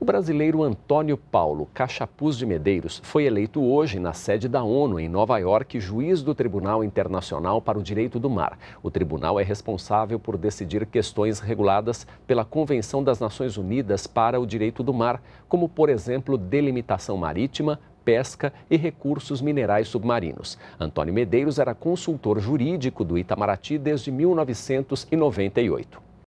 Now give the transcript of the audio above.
O brasileiro Antônio Paulo Cachapuz de Medeiros foi eleito hoje na sede da ONU em Nova York juiz do Tribunal Internacional para o Direito do Mar. O tribunal é responsável por decidir questões reguladas pela Convenção das Nações Unidas para o Direito do Mar, como, por exemplo, delimitação marítima, pesca e recursos minerais submarinos. Antônio Medeiros era consultor jurídico do Itamaraty desde 1998.